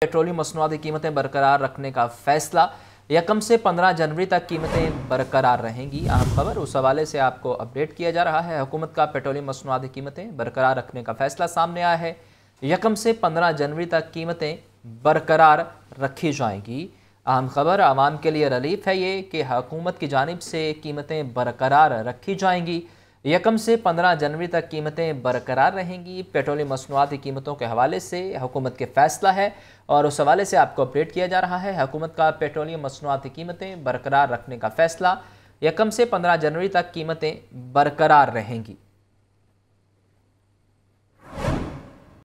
petroleum मसनूआत की कीमतें बरकरार रखने का फैसला या कम से 15 जनवरी तक कीमतें बरकरार रहेंगी अहम खबर उस हवाले से आपको अपडेट किया जा रहा है हुकूमत का पेट्रोलियम मसनूआत की कीमतें बरकरार रखने का फैसला सामने आया है यकम से 15 जनवरी तक कीमतें बरकरार रखी जाएंगी अहम खबर आवाम के लिए रलीफ है ये कि हकूमत की जानब से कीमतें बरकरार रखी जाएंगी यकम से 15 जनवरी तक कीमतें बरकरार रहेंगी पेट्रोलियम मसनूआत की कीमतों के हवाले से हुकूमत के फैसला है और उस हवाले से आपको अपडेट किया जा रहा है हुकूमत का पेट्रोलियम मसनूआत की कीमतें बरकरार रखने का फैसला यकम से 15 जनवरी तक कीमतें बरकरार रहेंगी